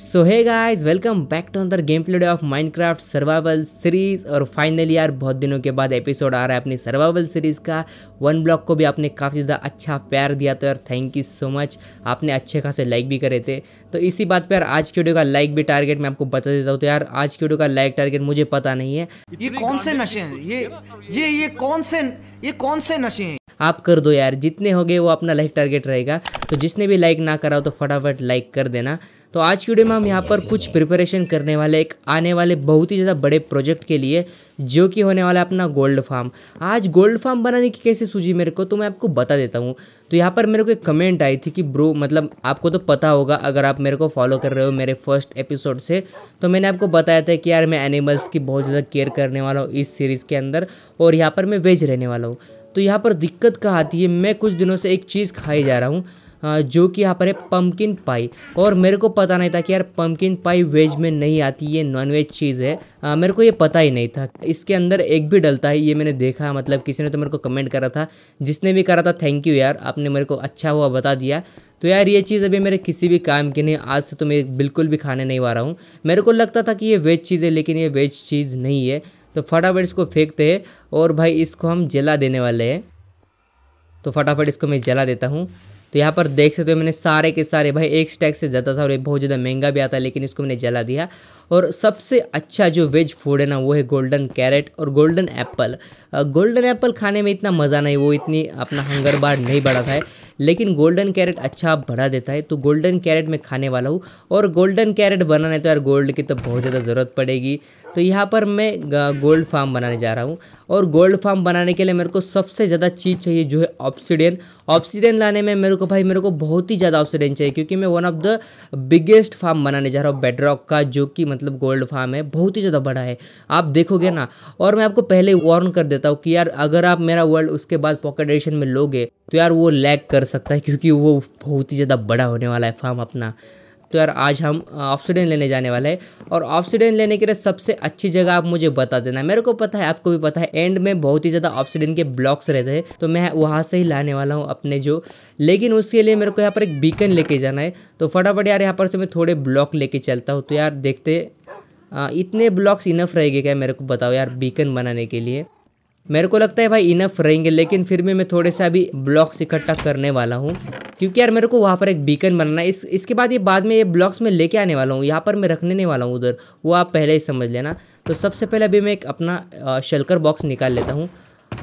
So hi guys welcome back to another gameplay of Minecraft survival series और finally यार बहुत दिनों के बाद एपिसोड आ रहा है अपनी सर्वाइवल सीरीज का वन ब्लॉक को भी आपने काफ़ी ज़्यादा अच्छा प्यार दिया था यार थैंक यू सो मच आपने अच्छे खासे लाइक भी करे थे तो इसी बात पर यार आज की वीडियो का लाइक भी टारगेट मैं आपको बता देता हूँ तो यार आज की वीडियो का लाइक टारगेट मुझे पता नहीं है ये कौन से नशे हैं ये ये ये कौन से ये कौन से नशे हैं आप कर दो यार जितने हो गए वो अपना लाइक टारगेट रहेगा तो जिसने भी लाइक ना करा हो तो फटाफट लाइक कर देना तो आज की वीडियो में हम यहाँ पर कुछ प्रिपरेशन करने वाले एक आने वाले बहुत ही ज़्यादा बड़े प्रोजेक्ट के लिए जो कि होने वाला है अपना गोल्ड फार्म आज गोल्ड फार्म बनाने की कैसे सूझी मेरे को तो मैं आपको बता देता हूँ तो यहाँ पर मेरे को एक कमेंट आई थी कि ब्रो मतलब आपको तो पता होगा अगर आप मेरे को फॉलो कर रहे हो मेरे फर्स्ट एपिसोड से तो मैंने आपको बताया था कि यार मैं एनिमल्स की बहुत ज़्यादा केयर करने वाला हूँ इस सीरीज़ के अंदर और यहाँ पर मैं वेज रहने वाला हूँ तो यहाँ पर दिक्कत कहाँ आती है मैं कुछ दिनों से एक चीज़ खाई जा रहा हूँ हाँ, जो कि यहाँ पर है पम्पकिन पाई और मेरे को पता नहीं था कि यार पम्पकिन पाई वेज में नहीं आती ये नॉन वेज चीज़ है आ, हाँ, मेरे को ये पता ही नहीं था इसके अंदर एक भी डलता है ये मैंने देखा मतलब किसी ने तो मेरे को कमेंट करा था जिसने भी करा था थैंक यू यार आपने मेरे को अच्छा हुआ बता दिया तो यार ये चीज़ अभी मेरे किसी भी काम की नहीं आज से तो मैं बिल्कुल भी खाने नहीं वा रहा हूँ मेरे को लगता था कि ये वेज चीज़ है लेकिन ये वेज चीज़ नहीं है तो फटाफट इसको फेंकते हैं और भाई इसको हम जला देने वाले हैं तो फटाफट इसको मैं जला देता हूँ तो यहाँ पर देख सकते हो मैंने सारे के सारे भाई एक स्टैक से ज़्यादा था और ये बहुत ज़्यादा महंगा भी आता है लेकिन इसको मैंने जला दिया और सबसे अच्छा जो वेज फूड है ना वो है गोल्डन कैरेट और गोल्डन एप्पल गोल्डन एप्पल खाने में इतना मज़ा नहीं वो इतनी अपना हंगर बार नहीं बढ़ाता है लेकिन गोल्डन कैरेट अच्छा बढ़ा देता है तो गोल्डन कैरेट मैं खाने वाला हूँ और गोल्डन कैरेट बनाने तो यार गोल्ड की तो बहुत ज़्यादा ज़रूरत पड़ेगी तो यहाँ पर मैं गोल्ड फार्म बनाने जा रहा हूँ और गोल्ड फार्म बनाने के लिए मेरे को सबसे ज़्यादा चीज़ चाहिए जो है ऑप्सीडियन ऑप्सीडियन लाने में मेरे को भाई मेरे को बहुत ही ज़्यादा ऑप्सीडियन चाहिए क्योंकि मैं one of the biggest farm बनाने जा रहा हूँ बेडरॉक का जो कि मतलब मतलब गोल्ड फार्म है बहुत ही ज़्यादा बड़ा है आप देखोगे ना और मैं आपको पहले वार्न कर देता हूँ कि यार अगर आप मेरा वर्ल्ड उसके बाद पॉकेट एडिशन में लोगे तो यार वो लैग कर सकता है क्योंकि वो बहुत ही ज़्यादा बड़ा होने वाला है फार्म अपना तो यार आज हम ऑक्सीडेंट लेने जाने वाले हैं और ऑक्सीडेंट लेने के लिए सबसे अच्छी जगह आप मुझे बता देना मेरे को पता है आपको भी पता है एंड में बहुत ही ज़्यादा ऑक्सीडेंट के ब्लॉक्स रहते हैं तो मैं वहाँ से ही लाने वाला हूँ अपने जो लेकिन उसके लिए मेरे को यहाँ पर एक बीकन लेके जाना है तो फटाफट यार यहाँ पर से मैं थोड़े ब्लॉक लेके चलता हूँ तो यार देखते इतने ब्लॉक्स इनफ रहेगी क्या मेरे को बताओ यार बीकन बनाने के लिए मेरे को लगता है भाई इनफ रहेंगे लेकिन फिर भी मैं थोड़े से अभी ब्लॉक्स इकट्ठा करने वाला हूँ क्योंकि यार मेरे को वहाँ पर एक बीकन बनना है इस इसके बाद ये बाद में ये ब्लॉक्स में लेके आने वाला हूँ यहाँ पर मैं रखने नहीं वाला हूँ उधर वो आप पहले ही समझ लेना तो सबसे पहले अभी मैं एक अपना शलकर बॉक्स निकाल लेता हूँ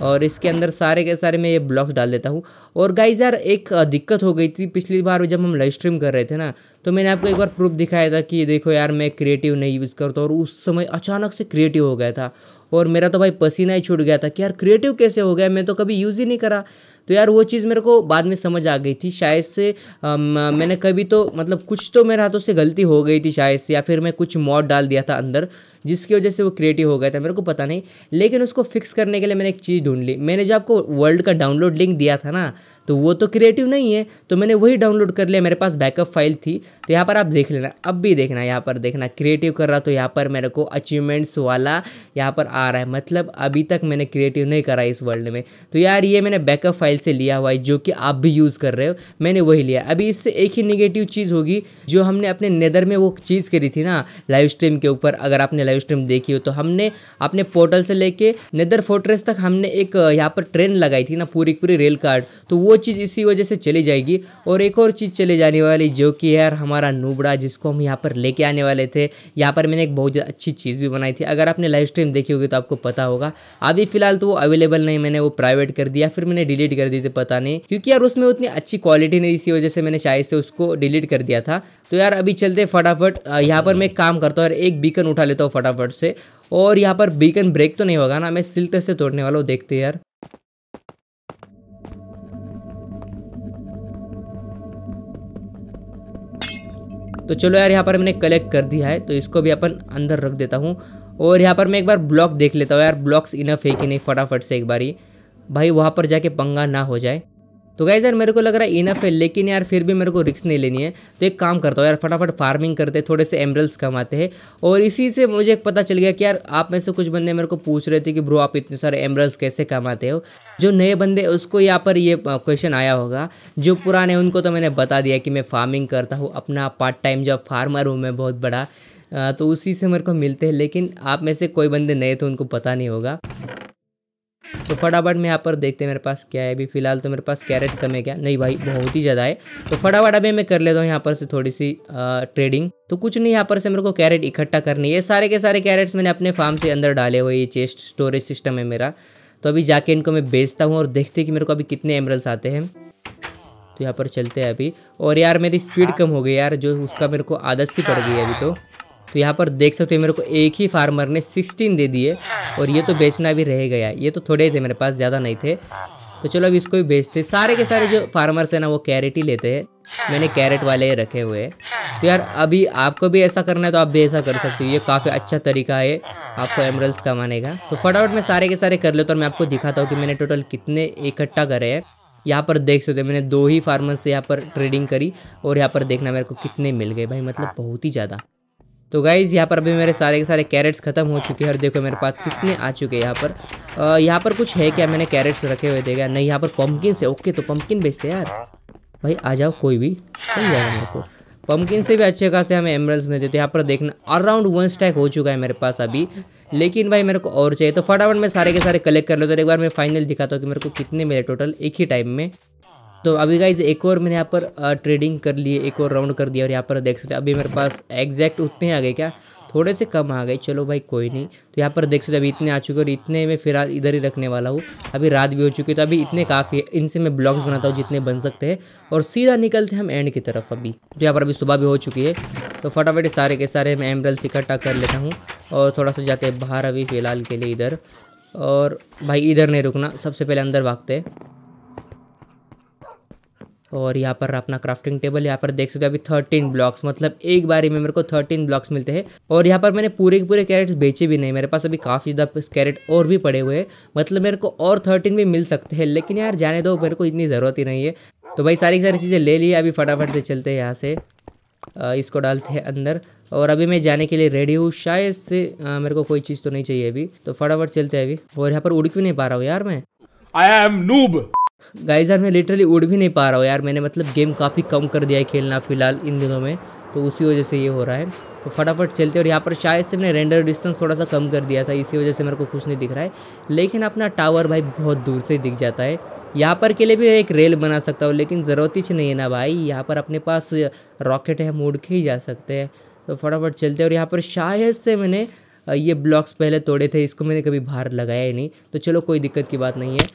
और इसके अंदर सारे के सारे मैं ये ब्लॉक्स डाल देता हूँ और गाइज यार एक दिक्कत हो गई थी पिछली बार जब हम लाइव स्ट्रीम कर रहे थे ना तो मैंने आपको एक बार प्रूफ दिखाया था कि देखो यार मैं क्रिएटिव नहीं यूज़ करता और उस समय अचानक से क्रिएटिव हो गया था और मेरा तो भाई पसीना ही छूट गया था कि यार क्रिएटिव कैसे हो गया मैं तो कभी यूज़ ही नहीं करा तो यार वो चीज़ मेरे को बाद में समझ आ गई थी शायद से आ, मैंने कभी तो मतलब कुछ तो मेरे हाथों से गलती हो गई थी शायद से या फिर मैं कुछ मॉड डाल दिया था अंदर जिसकी वजह से वो क्रिएटिव हो गया था मेरे को पता नहीं लेकिन उसको फिक्स करने के लिए मैंने एक चीज़ ढूंढ ली मैंने जो आपको वर्ल्ड का डाउनलोड लिंक दिया था ना तो वो तो क्रिएटिव नहीं है तो मैंने वही डाउनलोड कर लिया मेरे पास बैकअप फाइल थी तो यहाँ पर आप देख लेना अब भी देखना यहाँ पर देखना क्रिएटिव कर रहा तो यहाँ पर मेरे को अचीवमेंट्स वाला यहाँ पर आ रहा है मतलब अभी तक मैंने क्रिएटिव नहीं करा इस वर्ल्ड में तो यार ये मैंने बैकअप फाइल मोबाइल से लिया हुआ है जो कि आप भी यूज़ कर रहे हो मैंने वही लिया अभी इससे एक ही निगेटिव चीज़ होगी जो हमने अपने नेदर में वो चीज़ करी थी ना लाइव स्ट्रीम के ऊपर अगर आपने लाइव स्ट्रीम देखी हो तो हमने अपने पोर्टल से लेके नेदर फोर्ट्रेस तक हमने एक यहाँ पर ट्रेन लगाई थी ना पूरी पूरी रेल कार्ड तो वो चीज़ इसी वजह से चली जाएगी और एक और चीज़ चली जाने वाली जो कि यार हमारा नूबड़ा जिसको हम यहाँ पर लेके आने वाले थे यहाँ पर मैंने एक बहुत अच्छी चीज़ भी बनाई थी अगर आपने लाइव स्ट्रीम देखी होगी तो आपको पता होगा अभी फ़िलहाल तो वो अवेलेबल नहीं मैंने वो प्राइवेट कर दिया फिर मैंने डिलीट कर कर दी थी पता नहीं क्योंकि यार उसमें उतनी अच्छी क्वालिटी नहीं इसी वजह से मैंने शायद से उसको डिलीट कर दिया था तो यार अभी चलते फटाफट यहाँ पर मैं काम करता हूँ और एक बीकन उठा लेता हूँ फटाफट से और यहाँ पर बीकन ब्रेक तो नहीं होगा ना मैं सिल्क से तोड़ने वाला हूँ देखते यार तो चलो यार यहाँ पर मैंने कलेक्ट कर दिया है तो इसको भी अपन अंदर रख देता हूँ और यहाँ पर मैं एक बार ब्लॉक देख लेता हूँ यार ब्लॉक्स इनफ है कि नहीं फटाफट से एक बार ही भाई वहाँ पर जाके पंगा ना हो जाए तो गाइज यार मेरे को लग रहा है इनफ है लेकिन यार फिर भी मेरे को रिक्स नहीं लेनी है तो एक काम करता हूँ यार फटाफट फार्मिंग करते थोड़े से एमरल्स कमाते हैं और इसी से मुझे एक पता चल गया कि यार आप में से कुछ बंदे मेरे को पूछ रहे थे कि ब्रो आप इतने सारे एमरल्स कैसे कमाते हो जो नए बंदे उसको यहाँ पर ये क्वेश्चन आया होगा जो पुराने उनको तो मैंने बता दिया कि मैं फार्मिंग करता हूँ अपना पार्ट टाइम जॉब फार्मर हूँ मैं बहुत बड़ा तो उसी से मेरे को मिलते हैं लेकिन आप में से कोई बंदे नए थे तो उनको पता नहीं होगा तो फटाफट मैं यहाँ पर देखते हैं मेरे पास क्या है अभी फिलहाल तो मेरे पास कैरेट कम है क्या नहीं भाई बहुत ही ज़्यादा है तो फटाफट अभी मैं कर लेता हूँ यहाँ पर से थोड़ी सी आ, ट्रेडिंग तो कुछ नहीं यहाँ पर से मेरे को कैरेट इकट्ठा करनी है सारे के सारे कैरेट्स मैंने अपने फार्म से अंदर डाले हुए ये चेस्ट स्टोरेज सिस्टम है मेरा तो अभी जाके इनको मैं बेचता हूँ और देखते कि मेरे को अभी कितने एमरल्स आते हैं तो यहाँ पर चलते हैं अभी और यार मेरी स्पीड हाँ। कम हो गई यार जो उसका मेरे को आदत सी पड़ गई है अभी तो तो यहाँ पर देख सकते हो मेरे को एक ही फार्मर ने सिक्सटीन दे दिए और ये तो बेचना भी रह गया ये तो थोड़े थे मेरे पास ज़्यादा नहीं थे तो चलो अभी इसको भी बेचते सारे के सारे जो फार्मर्स हैं ना वो कैरेट ही लेते हैं मैंने कैरेट वाले रखे हुए हैं तो यार अभी आपको भी ऐसा करना है तो आप भी ऐसा कर सकते हो ये काफ़ी अच्छा तरीका है आपको एमरल्स कमाने का तो फटाफट मैं सारे के सारे कर लेता हूँ मैं आपको दिखाता हूँ कि मैंने टोटल कितने इकट्ठा करे हैं यहाँ पर देख सकते हो मैंने दो ही फार्मर से यहाँ पर ट्रेडिंग करी और यहाँ पर देखना मेरे को कितने मिल गए भाई मतलब बहुत ही ज़्यादा तो गाइज़ यहाँ पर अभी मेरे सारे के सारे कैरेट्स ख़त्म हो चुके हैं और देखो मेरे पास कितने आ चुके हैं यहाँ पर यहाँ पर कुछ है क्या मैंने कैरेट्स रखे हुए देखा नहीं यहाँ पर पम्पकिन से ओके तो पम्पकिन बेचते यार भाई आ जाओ कोई भी मिल जाएगा मेरे को पम्पकिन से भी अच्छे खासे हमें एमरल्स मिलते तो यहाँ पर देखना अराउंड वन स्टैक हो चुका है मेरे पास अभी लेकिन भाई मेरे को और चाहिए तो फटाफट मैं सारे के सारे कलेक्ट कर लेता हूँ एक बार मैं फाइनल दिखाता हूँ कि मेरे को कितने मिले टोटल एक ही टाइम में तो अभी गाइज एक और मैंने यहाँ पर ट्रेडिंग कर लिए एक और राउंड कर दिया और यहाँ पर देख सकते अभी मेरे पास एग्जैक्ट उतने आ गए क्या थोड़े से कम आ गए चलो भाई कोई नहीं तो यहाँ पर देख सकते अभी इतने आ चुके और इतने में फिलहाल इधर ही रखने वाला हूँ अभी रात भी हो चुकी है तो अभी इतने काफ़ी है इनसे मैं ब्लॉग्स बनाता हूँ जितने बन सकते हैं और सीधा निकलते हैं हम एंड की तरफ अभी तो यहाँ पर अभी सुबह भी हो चुकी है तो फटाफट सारे के सारे मैं एमरल्स इकट्ठा कर लेता हूँ और थोड़ा सा जाते हैं बाहर अभी फ़िलहाल के लिए इधर और भाई इधर नहीं रुकना सबसे पहले अंदर भागते हैं और यहाँ पर अपना क्राफ्टिंग टेबल यहाँ पर देख सकते हो अभी थर्टीन ब्लॉक्स मतलब एक बारी में मेरे को थर्टीन ब्लॉक्स मिलते हैं और यहाँ पर मैंने पूरे के पूरे कैरेट्स बेचे भी नहीं मेरे पास अभी काफ़ी ज़्यादा कैरेट और भी पड़े हुए हैं मतलब मेरे को और थर्टीन भी मिल सकते हैं लेकिन यार जाने दो मेरे को इतनी ज़रूरत ही नहीं है तो भाई सारी सारी चीज़ें ले ली अभी फटाफट से चलते हैं यहाँ से इसको डालते हैं अंदर और अभी मैं जाने के लिए रेडी हूँ शायद से मेरे को कोई चीज़ तो नहीं चाहिए अभी तो फटाफट चलते हैं अभी और यहाँ पर उड़ क्यों नहीं पा रहा हूँ यार मैं आई एम नूब गाइज यार मैं लिटरली उड़ भी नहीं पा रहा हूँ यार मैंने मतलब गेम काफ़ी कम कर दिया है खेलना फ़िलहाल इन दिनों में तो उसी वजह से ये हो रहा है तो फटाफट चलते और यहाँ पर शायद से मैंने रेंडर डिस्टेंस थोड़ा सा कम कर दिया था इसी वजह से मेरे को कुछ नहीं दिख रहा है लेकिन अपना टावर भाई बहुत दूर से दिख जाता है यहाँ पर के लिए भी एक रेल बना सकता हूँ लेकिन ज़रूरत ही नहीं है ना भाई यहाँ पर अपने पास रॉकेट है हम उड़ के ही जा सकते हैं तो फटाफट चलते हैं और यहाँ पर शायद से मैंने ये ब्लॉक्स पहले तोड़े थे इसको मैंने कभी बाहर लगाया ही नहीं तो चलो कोई दिक्कत की बात नहीं है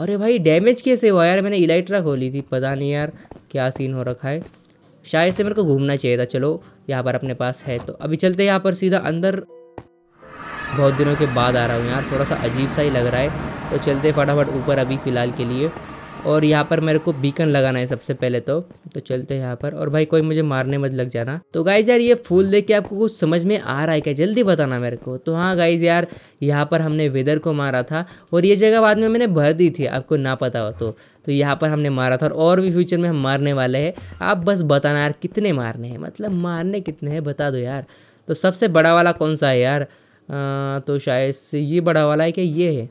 अरे भाई डैमेज कैसे हुआ यार मैंने इलाइट्रा खोली थी पता नहीं यार क्या सीन हो रखा है शायद से मेरे को घूमना चाहिए था चलो यहाँ पर अपने पास है तो अभी चलते यहाँ पर सीधा अंदर बहुत दिनों के बाद आ रहा हूँ यार थोड़ा सा अजीब सा ही लग रहा है तो चलते फटाफट ऊपर अभी फ़िलहाल के लिए और यहाँ पर मेरे को बीकन लगाना है सबसे पहले तो तो चलते हैं यहाँ पर और भाई कोई मुझे मारने मत लग जाना तो गाइज यार ये फूल देख के आपको कुछ समझ में आ रहा है क्या जल्दी बताना मेरे को तो हाँ गाइज यार यहाँ पर हमने वेदर को मारा था और ये जगह बाद में मैंने भर दी थी आपको ना पता हो तो तो यहाँ पर हमने मारा था और, और भी फ्यूचर में हम मारने वाले हैं आप बस बताना यार कितने मारने हैं मतलब मारने कितने हैं बता दो यार तो सबसे बड़ा वाला कौन सा है यार आ, तो शायद ये बड़ा वाला है कि ये है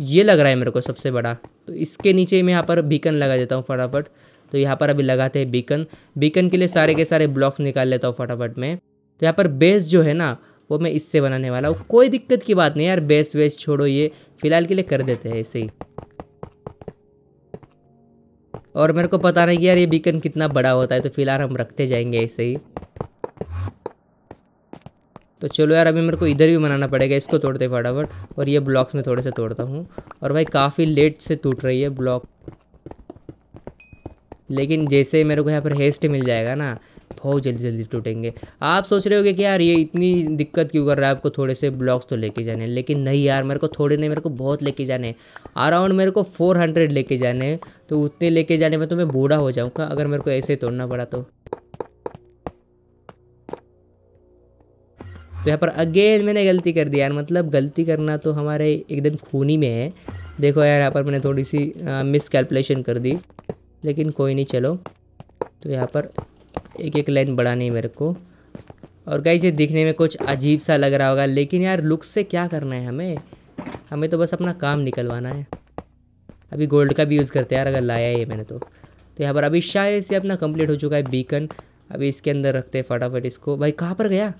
ये लग रहा है मेरे को सबसे बड़ा तो इसके नीचे मैं यहाँ पर बीकन लगा देता हूँ फटाफट तो यहाँ पर अभी लगाते हैं बीकन बीकन के लिए सारे के सारे ब्लॉक्स निकाल लेता हूँ फटाफट में तो यहाँ पर बेस जो है ना वो मैं इससे बनाने वाला हूँ कोई दिक्कत की बात नहीं यार बेस वेस छोड़ो ये फ़िलहाल के लिए कर देते हैं ऐसे ही और मेरे को पता नहीं कि यार ये बीकन कितना बड़ा होता है तो फिलहाल हम रखते जाएंगे ऐसे ही तो चलो यार अभी मेरे को इधर भी बनाना पड़ेगा इसको तोड़ते फटाफट और ये ब्लॉक्स में थोड़े से तोड़ता हूँ और भाई काफ़ी लेट से टूट रही है ब्लॉक लेकिन जैसे मेरे को यहाँ पर हेस्ट मिल जाएगा ना बहुत जल्दी जल्दी टूटेंगे आप सोच रहे होगे कि यार ये इतनी दिक्कत क्यों कर रहा है आपको थोड़े से ब्लॉक्स तो लेके जाने लेकिन नहीं यार मेरे को थोड़े नहीं मेरे को बहुत लेके जाने अराउंड मेरे को फोर हंड्रेड लेके जाने तो उतने लेके जाने में तो मैं बूढ़ा हो जाऊँगा अगर मेरे को ऐसे तोड़ना पड़ा तो तो यहाँ पर अगेन मैंने गलती कर दी यार मतलब गलती करना तो हमारे एकदम खूनी में है देखो यार यहाँ पर मैंने थोड़ी सी मिस कैलकुलेशन कर दी लेकिन कोई नहीं चलो तो यहाँ पर एक एक लाइन बढ़ानी है मेरे को और कहीं से दिखने में कुछ अजीब सा लग रहा होगा लेकिन यार लुक से क्या करना है हमें हमें तो बस अपना काम निकलवाना है अभी गोल्ड का भी यूज़ करते हैं यार अगर लाया है मैंने तो तो यहाँ पर अभी शायद से अपना कंप्लीट हो चुका है बीकन अभी इसके अंदर रखते हैं फटाफट इसको भाई कहाँ पर गया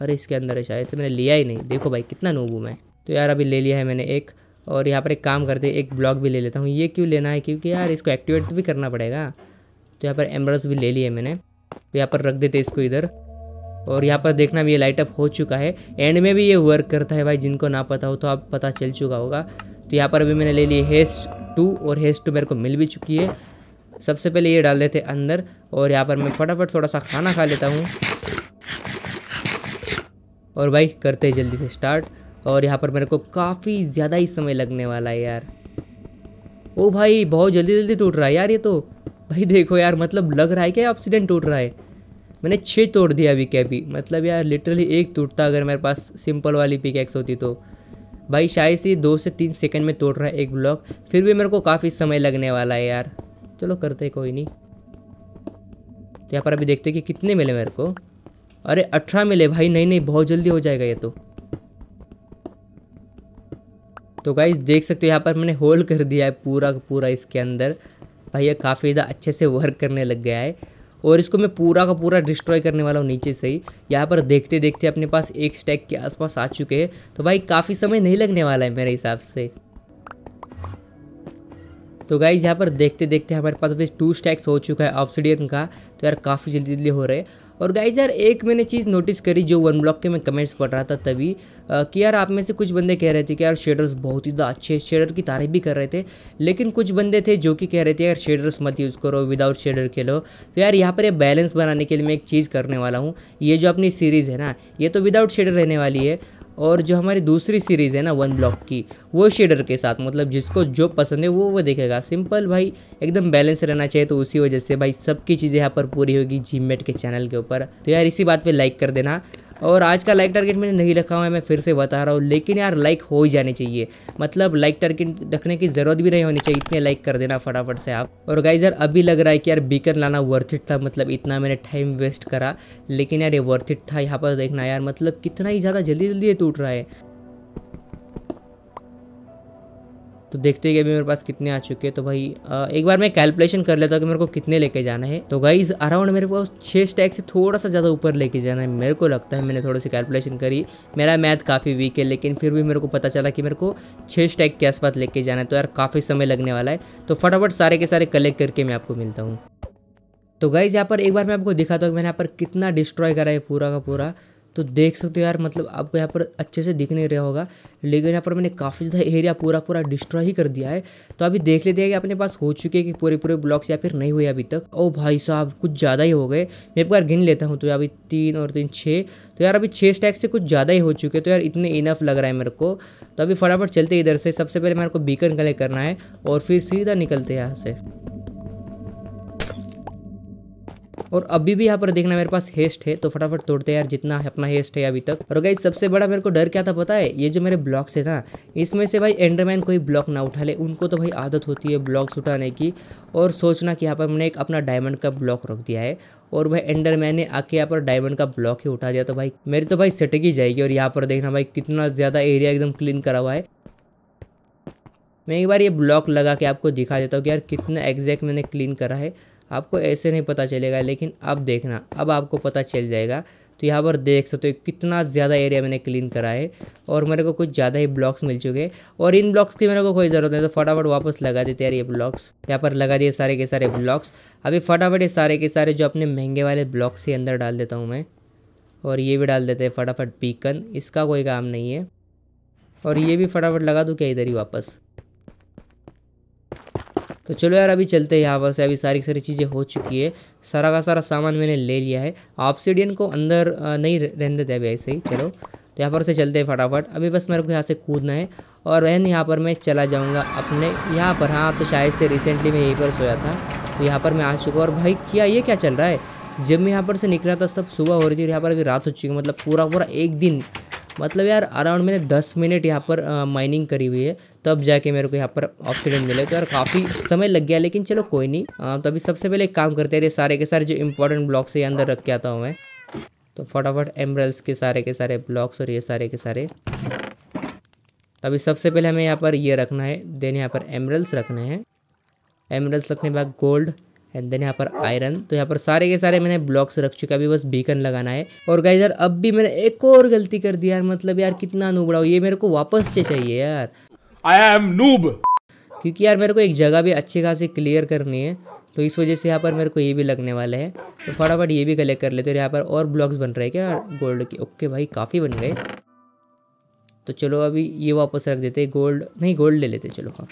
अरे इसके अंदर है शायद इसे मैंने लिया ही नहीं देखो भाई कितना नोब हूँ मैं तो यार अभी ले लिया है मैंने एक और यहाँ पर एक काम करते एक ब्लॉक भी ले लेता हूँ ये क्यों लेना है क्योंकि यार इसको एक्टिवेट तो भी करना पड़ेगा तो यहाँ पर एम्ब्रस भी ले लिए मैंने तो यहाँ पर रख देते इसको इधर और यहाँ पर देखना भी ये लाइट अप हो चुका है एंड में भी ये वर्क करता है भाई जिनको ना पता हो तो आप पता चल चुका होगा तो यहाँ पर अभी मैंने ले लिए हेस्ट टू और हेस्ट टू मेरे को मिल भी चुकी है सबसे पहले ये डाल देते अंदर और यहाँ पर मैं फटाफट थोड़ा सा खाना खा लेता हूँ और भाई करते हैं जल्दी से स्टार्ट और यहाँ पर मेरे को काफ़ी ज़्यादा ही समय लगने वाला है यार ओ भाई बहुत जल्दी जल्दी टूट रहा है यार ये तो भाई देखो यार मतलब लग रहा है क्या ऑक्सीडेंट टूट रहा है मैंने छः तोड़ दिया अभी क्या भी मतलब यार लिटरली एक टूटता अगर मेरे पास सिंपल वाली एक्स होती तो भाई शायद से दो से तीन सेकंड में तोड़ रहा है एक ब्लॉक फिर भी मेरे को काफ़ी समय लगने वाला है यार चलो करते कोई नहीं तो यहाँ पर अभी देखते कि कितने मिले मेरे को अरे अठारह मिले भाई नहीं नहीं बहुत जल्दी हो जाएगा ये तो तो गाइज देख सकते हो यहाँ पर मैंने होल्ड कर दिया है पूरा का पूरा इसके अंदर भाई ये काफ़ी ज़्यादा अच्छे से वर्क करने लग गया है और इसको मैं पूरा का पूरा डिस्ट्रॉय करने वाला हूँ नीचे से ही यहाँ पर देखते देखते अपने पास एक स्टैक के आसपास आ चुके हैं तो भाई काफ़ी समय नहीं लगने वाला है मेरे हिसाब से तो गाइज यहाँ पर देखते देखते हमारे पास अभी टू स्टैक्स हो चुका है ऑप्सीडियन का तो यार काफ़ी जल्दी जल्दी हो रहे हैं और गाइज यार एक मैंने चीज़ नोटिस करी जो वन ब्लॉक के मैं कमेंट्स पढ़ रहा था तभी आ, कि यार आप में से कुछ बंदे कह रहे थे कि यार शेडर्स बहुत ही अच्छे शेडर की तारीफ भी कर रहे थे लेकिन कुछ बंदे थे जो कि कह रहे थे यार शेडर्स मत यूज़ करो विदाउट शेडर खेलो तो यार यहाँ पर यह बैलेंस बनाने के लिए मैं एक चीज़ करने वाला हूँ ये जो अपनी सीरीज़ है ना ये तो विदाउट शेडर रहने वाली है और जो हमारी दूसरी सीरीज़ है ना वन ब्लॉक की वो शेडर के साथ मतलब जिसको जो पसंद है वो वो देखेगा सिंपल भाई एकदम बैलेंस रहना चाहिए तो उसी वजह से भाई सबकी चीज़ें यहाँ पर पूरी होगी जीमेट के चैनल के ऊपर तो यार इसी बात पर लाइक कर देना और आज का लाइक टारगेट मैंने नहीं रखा हुआ है मैं फिर से बता रहा हूँ लेकिन यार लाइक हो ही जाने चाहिए मतलब लाइक टारगेट रखने की ज़रूरत भी नहीं होनी चाहिए इतने लाइक कर देना फटाफट से आप और गाइज यार अभी लग रहा है कि यार बीकर लाना वर्थ इट था मतलब इतना मैंने टाइम वेस्ट करा लेकिन यार ये वर्थ इट था यहाँ पर देखना यार मतलब कितना ही ज़्यादा जल्दी जल्दी ये टूट रहा है तो देखते हैं कि अभी मेरे पास कितने आ चुके हैं तो भाई एक बार मैं कैलकुलेशन कर लेता हूँ कि मेरे को कितने लेके जाना है तो गाइज अराउंड मेरे पास छः स्टैक से थोड़ा सा ज़्यादा ऊपर लेके जाना है मेरे को लगता है मैंने थोड़ी सी कैलकुलेशन करी मेरा मैथ काफ़ी वीक है लेकिन फिर भी मेरे को पता चला कि मेरे को छः स्टैक के आसपास लेके जाना है तो यार काफ़ी समय लगने वाला है तो फटाफट सारे के सारे कलेक्ट करके मैं आपको मिलता हूँ तो गाइज़ यहाँ पर एक बार मैं आपको दिखाता हूँ मैंने यहाँ पर कितना डिस्ट्रॉय करा है पूरा का पूरा तो देख सकते हो यार मतलब आपको यहाँ पर अच्छे से दिख नहीं रहा होगा लेकिन यहाँ पर मैंने काफ़ी ज़्यादा एरिया पूरा पूरा डिस्ट्रॉय ही कर दिया है तो अभी देख लेते हैं कि अपने पास हो चुके कि पूरे पूरे ब्लॉक्स या फिर नहीं हुए अभी तक ओ भाई साहब कुछ ज़्यादा ही हो गए मैं एक बार गिन लेता हूँ तो अभी तीन और तीन छः तो यार अभी छः स्टैक से कुछ ज़्यादा ही हो चुके हैं तो यार इतने इनफ लग रहा है मेरे को तो अभी फटाफट चलते इधर से सबसे पहले मेरे को बीकन कलेक्ट करना है और फिर सीधा निकलते हैं यहाँ से और अभी भी यहाँ पर देखना मेरे पास हेस्ट है तो फटाफट तोड़ते यार जितना अपना हेस्ट है अभी तक और गाइज सबसे बड़ा मेरे को डर क्या था पता है ये जो मेरे ब्लॉक्स है ना इसमें से भाई एंडरमैन कोई ब्लॉक ना उठा ले उनको तो भाई आदत होती है ब्लॉक्स उठाने की और सोचना कि यहाँ पर मैंने एक अपना डायमंड का ब्लॉक रख दिया है और भाई एंडरमैन ने आके यहाँ पर डायमंड का ब्लॉक ही उठा दिया तो भाई मेरी तो भाई सटकी जाएगी और यहाँ पर देखना भाई कितना ज़्यादा एरिया एकदम क्लीन करा हुआ है मैं एक बार ये ब्लॉक लगा के आपको दिखा देता हूँ कि यार कितना एग्जैक्ट मैंने क्लीन करा है आपको ऐसे नहीं पता चलेगा लेकिन अब देखना अब आपको पता चल जाएगा तो यहाँ पर देख सकते हो कितना ज़्यादा एरिया मैंने क्लीन करा है और मेरे को कुछ ज़्यादा ही ब्लॉक्स मिल चुके हैं और इन ब्लॉक्स की मेरे को कोई ज़रूरत नहीं तो फटाफट वापस लगा देते यार ये ब्लॉक्स यहाँ पर लगा दिए सारे के सारे ब्लॉक्स अभी फटाफट ये सारे के सारे जो अपने महंगे वाले ब्लॉक्स के अंदर डाल देता हूँ मैं और ये भी डाल देते हैं फटाफट बीकन इसका कोई काम नहीं है और ये भी फटाफट लगा दूँ क्या इधर ही वापस तो चलो यार अभी चलते हैं यहाँ से अभी सारी सारी चीज़ें हो चुकी है सारा का सारा सामान मैंने ले लिया है ऑप्सीडियन को अंदर नहीं रहने देते अभी ऐसे ही चलो तो यहाँ पर से चलते हैं फटाफट अभी बस मेरे को यहाँ से कूदना है और रहन यहाँ पर मैं चला जाऊँगा अपने यहाँ पर हाँ तो शायद से रिसेंटली मैं यहीं पर सोया था तो यहाँ पर मैं आ चुका और भाई क्या ये क्या चल रहा है जब मैं यहाँ पर से निकला था तब सुबह हो रही थी और यहाँ पर अभी रात हो चुकी है मतलब पूरा पूरा एक दिन मतलब यार अराउंड मैंने दस मिनट यहाँ पर माइनिंग करी हुई है तब जाके मेरे को यहाँ पर ऑक्सीडेंट मिले तो यार काफ़ी समय लग गया लेकिन चलो कोई नहीं आ, तो अभी सबसे पहले एक काम करते हैं सारे के सारे जो इंपॉर्टेंट ब्लॉक्स है अंदर रख के आता हूँ मैं तो फटाफट एमरल्स के सारे के सारे ब्लॉक्स और ये सारे के सारे अभी सबसे पहले हमें यहाँ पर ये रखना है देन यहाँ पर एमरल्स रखने हैं एमरल्स रखने के बाद गोल्ड एंड देन यहाँ पर आयरन oh. तो यहाँ पर सारे के सारे मैंने ब्लॉक्स रख चुके अभी बस बीकन लगाना है और गाइज यार अब भी मैंने एक और गलती कर दी यार मतलब यार कितना नूबड़ा हो ये मेरे को वापस से चाहिए यार आई एम नूब क्योंकि यार मेरे को एक जगह भी अच्छे खासे क्लियर करनी है तो इस वजह से यहाँ पर मेरे को ये भी लगने वाला है तो फटाफट ये भी कलेक्ट कर लेते हैं यहाँ पर और ब्लॉक्स बन रहे हैं क्या गोल्ड के ओके भाई काफ़ी बन गए तो चलो अभी ये वापस रख देते गोल्ड नहीं गोल्ड ले लेते चलो हाँ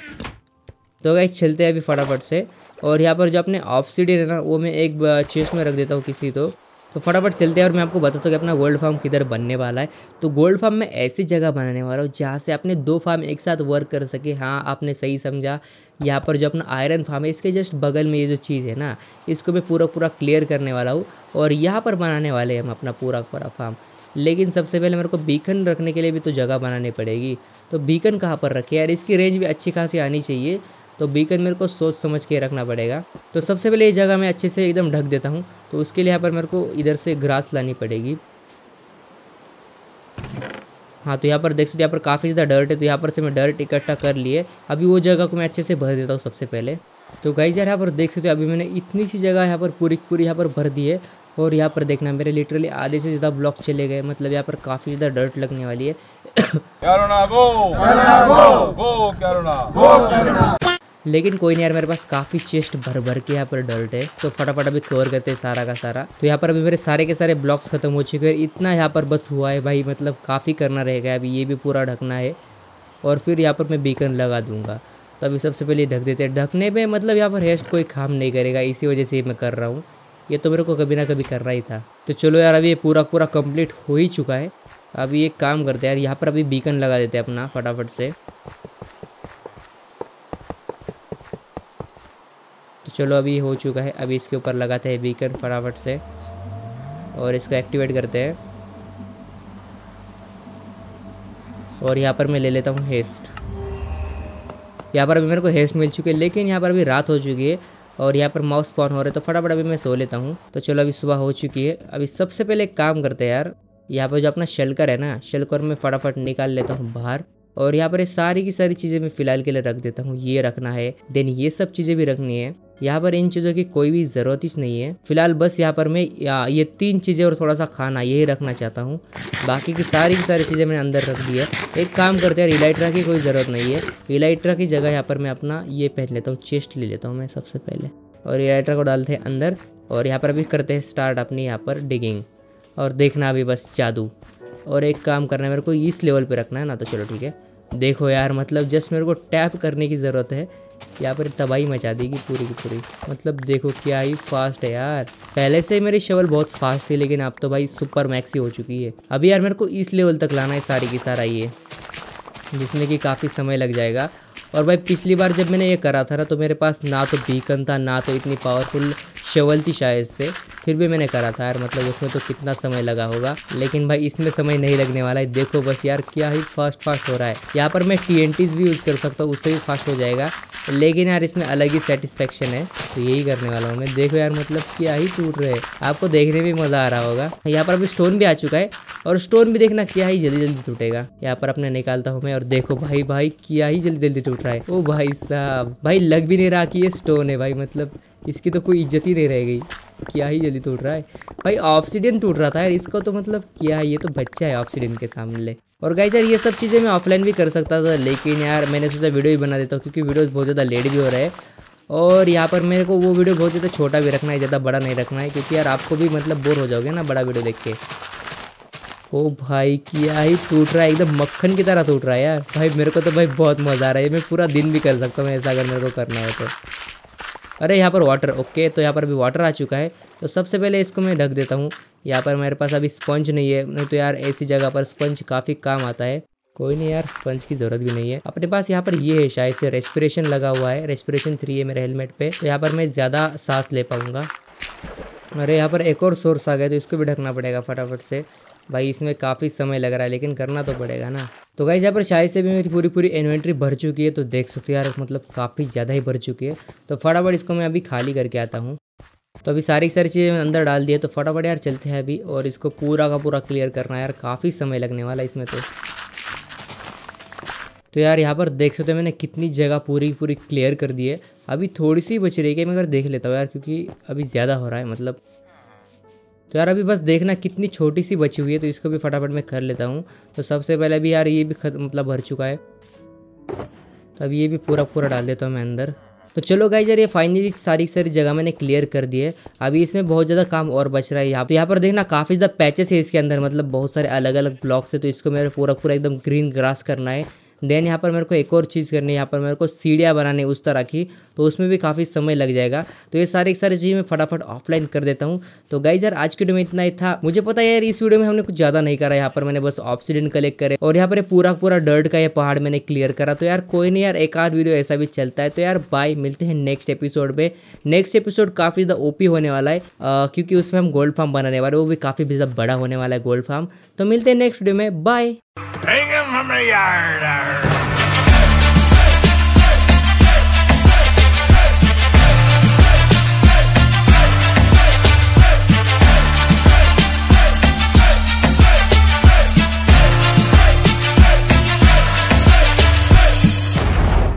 तो गाइस चलते हैं अभी फटाफट से और यहाँ पर जो अपने ऑफ है ना वो मैं एक चेस्ट में रख देता हूँ किसी तो तो फटाफट चलते हैं और मैं आपको बताता हूँ कि अपना गोल्ड फार्म किधर बनने वाला है तो गोल्ड फार्म मैं ऐसी जगह बनाने वाला हूँ जहाँ से अपने दो फार्म एक साथ वर्क कर सके हाँ आपने सही समझा यहाँ पर जो अपना आयरन फार्म है इसके जस्ट बगल में ये जो चीज़ है ना इसको मैं पूरा पूरा क्लियर करने वाला हूँ और यहाँ पर बनाने वाले हैं हम अपना पूरा पूरा फार्म लेकिन सबसे पहले मेरे को बीकन रखने के लिए भी तो जगह बनानी पड़ेगी तो बीकन कहाँ पर रखे यार इसकी रेंज भी अच्छी खासी आनी चाहिए तो बीकर मेरे को सोच समझ के रखना पड़ेगा तो सबसे पहले ये जगह मैं अच्छे से एकदम ढक देता हूँ तो उसके लिए यहाँ पर मेरे को इधर से ग्रास लानी पड़ेगी हाँ तो यहाँ पर देख सकते यहाँ पर काफ़ी ज़्यादा डर्ट है तो यहाँ पर से मैं डर्ट इकट्ठा कर लिए अभी वो जगह को मैं अच्छे से भर देता हूँ सबसे पहले तो गाइज यार यहाँ पर देख सकते हो अभी मैंने इतनी सी जगह यहाँ पर पूरी पूरी यहाँ पर भर दी है और यहाँ पर देखना मेरे लिटरली आधे से ज़्यादा ब्लॉक चले गए मतलब यहाँ पर काफ़ी ज़्यादा डर्ट लगने वाली है लेकिन कोई नहीं यार मेरे पास काफ़ी चेस्ट भर भर के यहाँ पर डल्ट है तो फटाफट अभी कवर करते हैं सारा का सारा तो यहाँ पर अभी मेरे सारे के सारे ब्लॉक्स खत्म हो चुके हैं इतना यहाँ पर बस हुआ है भाई मतलब काफ़ी करना रहेगा अभी ये भी पूरा ढकना है और फिर यहाँ पर मैं बीकन लगा दूंगा तो अभी सबसे पहले ढक देते हैं ढकने में मतलब यहाँ पर हेस्ट कोई काम नहीं करेगा इसी वजह से मैं कर रहा हूँ ये तो मेरे को कभी ना कभी करना ही था तो चलो यार अभी ये पूरा पूरा कंप्लीट हो ही चुका है अभी एक काम करते हैं यार यहाँ पर अभी बीकन लगा देते हैं अपना फटाफट से चलो अभी हो चुका है अभी इसके ऊपर लगाते हैं बीकन फटाफट से और इसको एक्टिवेट करते हैं और यहाँ पर मैं ले लेता हूँ हेस्ट यहाँ पर अभी मेरे को हेस्ट मिल चुकी है लेकिन यहाँ पर अभी रात हो चुकी है और यहाँ पर माउस पॉन हो रहे तो फटाफट अभी मैं सो लेता हूँ तो चलो अभी सुबह हो चुकी है अभी सबसे पहले एक काम करते हैं यार यहाँ पर जो अपना शेलकर है ना शेलकर में फटाफट निकाल लेता हूँ बाहर और यहाँ पर ये सारी की सारी चीज़ें मैं फ़िलहाल के लिए रख देता हूँ ये रखना है देन ये सब चीज़ें भी रखनी है यहाँ पर इन चीज़ों की कोई भी ज़रूरत ही नहीं है फिलहाल बस यहाँ पर मैं ये तीन चीज़ें और थोड़ा सा खाना यही रखना चाहता हूँ बाकी की सारी की सारी चीज़ें मैंने अंदर रख दी है एक काम करते हैं इलाइट्रा की कोई ज़रूरत नहीं है इलाइट्रा की जगह यहाँ पर मैं अपना ये पहन लेता हूँ चेस्ट ले लेता हूँ मैं सबसे पहले और इलाइट्रा को डालते हैं अंदर और यहाँ पर अभी करते हैं स्टार्ट अपनी यहाँ पर डिगिंग और देखना अभी बस जादू और एक काम करना है मेरे को इस लेवल पर रखना है ना तो चलो ठीक है देखो यार मतलब जस्ट मेरे को टैप करने की ज़रूरत है या फिर तबाही मचा देगी पूरी की पूरी मतलब देखो क्या ही फास्ट है यार पहले से मेरी शवल बहुत फास्ट थी लेकिन अब तो भाई सुपर मैक्सी हो चुकी है अभी यार मेरे को इस लेवल तक लाना है सारी की सारा ये जिसमें कि काफ़ी समय लग जाएगा और भाई पिछली बार जब मैंने ये करा था ना तो मेरे पास ना तो बीकन था ना तो इतनी पावरफुल शवल थी शायद से फिर भी मैंने करा था यार मतलब उसमें तो कितना समय लगा होगा लेकिन भाई इसमें समय नहीं लगने वाला है देखो बस यार क्या ही फास्ट फास्ट हो रहा है यहाँ पर मैं टी भी यूज़ कर सकता हूँ उससे भी फास्ट हो जाएगा लेकिन यार इसमें अलग ही सेटिस्फेक्शन है तो यही करने वाला हूँ मैं देखो यार मतलब क्या ही टूट रहे आपको देखने में मज़ा आ रहा होगा यहाँ पर अभी स्टोन भी आ चुका है और स्टोन भी देखना क्या ही जल्दी जल्दी टूटेगा यहाँ पर अपने निकालता हूँ मैं और देखो भाई भाई क्या ही जल्दी जल्दी टूट रहा है ओ भाई साहब भाई लग भी नहीं रहा कि ये स्टोन है भाई मतलब इसकी तो कोई इज्जत ही नहीं रह गई क्या ही जल्दी टूट रहा है भाई ऑक्सीडेंट टूट रहा था यार इसका तो मतलब क्या है ये तो बच्चा है ऑक्सीडेंट के सामने और गाइस यार ये सब चीज़ें मैं ऑफलाइन भी कर सकता था लेकिन यार मैंने सोचा वीडियो ही बना देता हूँ क्योंकि वीडियोज़ बहुत ज़्यादा लेट भी हो रहा है और यहाँ पर मेरे को वो वीडियो बहुत ज़्यादा छोटा भी रखना है ज़्यादा बड़ा नहीं रखना है क्योंकि यार आपको भी मतलब बोर हो जाओगे ना बड़ा वीडियो देख के ओ भाई क्या ही टूट रहा है एकदम मक्खन की तरह टूट रहा है यार भाई मेरे को तो भाई बहुत मज़ा आ रहा है मैं पूरा दिन भी कर सकता हूँ ऐसा अगर मेरे को करना है तो अरे यहाँ पर वाटर ओके तो यहाँ पर अभी वाटर आ चुका है तो सबसे पहले इसको मैं ढक देता हूँ यहाँ पर मेरे पास अभी स्पंज नहीं है नहीं तो यार ऐसी जगह पर स्पंज काफ़ी काम आता है कोई नहीं यार स्पंज की ज़रूरत भी नहीं है अपने पास यहाँ पर ये है शायद से रेस्पिरेशन लगा हुआ है रेस्पिरेशन थ्री है मेरे हेलमेट पर तो यहाँ पर मैं ज़्यादा सांस ले पाऊँगा अरे यहाँ पर एक और सोर्स आ गया तो इसको भी ढकना पड़ेगा फटाफट से भाई इसमें काफ़ी समय लग रहा है लेकिन करना तो पड़ेगा ना तो गाइज यहाँ पर शाही से भी मेरी पूरी पूरी इन्वेंट्री भर चुकी है तो देख सकते हो यार मतलब काफ़ी ज़्यादा ही भर चुकी है तो फटाफट इसको मैं अभी खाली करके आता हूँ तो अभी सारी सारी चीज़ें मैंने अंदर डाल दिया तो फटाफट यार चलते हैं अभी और इसको पूरा का पूरा क्लियर करना है यार काफ़ी समय लगने वाला है इसमें तो तो यार यहाँ पर देख सकते हो मैंने कितनी जगह पूरी पूरी क्लियर कर दी है अभी थोड़ी सी बच रही है मैं अगर देख लेता हूँ यार क्योंकि अभी ज़्यादा हो रहा है मतलब तो यार अभी बस देखना कितनी छोटी सी बची हुई है तो इसको भी फटाफट मैं कर लेता हूँ तो सबसे पहले अभी यार ये भी खत मतलब भर चुका है तो अब ये भी पूरा पूरा डाल देता हूँ मैं अंदर तो चलो गाई यार ये फाइनली सारी सारी जगह मैंने क्लियर कर दी है अभी इसमें बहुत ज़्यादा काम और बच रहा है यहाँ तो यहाँ पर देखना काफ़ी ज़्यादा पैचेस है इसके अंदर मतलब बहुत सारे अलग अलग ब्लॉक्स है तो इसको मेरे पूरा पूरा एकदम ग्रीन ग्रास करना है देन यहाँ पर मेरे को एक और चीज़ करनी है यहाँ पर मेरे को सीढ़ियाँ बनानी उस तरह की तो उसमें भी काफ़ी समय लग जाएगा तो ये सारी सारी चीज़ मैं फटाफट ऑफलाइन कर देता हूँ तो गाइज यार आज की वीडियो में इतना ही था मुझे पता है यार इस वीडियो में हमने कुछ ज़्यादा नहीं करा यहाँ पर मैंने बस ऑक्सीडेंट कलेक्ट करे और यहाँ पर पूरा पूरा डर्ट का ये पहाड़ मैंने क्लियर करा तो यार कोई नहीं यार एक आध वीडियो ऐसा भी चलता है तो यार बाय मिलते हैं नेक्स्ट एपिसोड में नेक्स्ट एपिसोड काफ़ी ज़्यादा ओपी होने वाला है क्योंकि उसमें हम गोल्ड फार्म बनाने वाले वो भी काफ़ी ज़्यादा बड़ा होने वाला है गोल्ड फार्म तो मिलते हैं नेक्स्ट वीडियो में bye Hang him from the yard.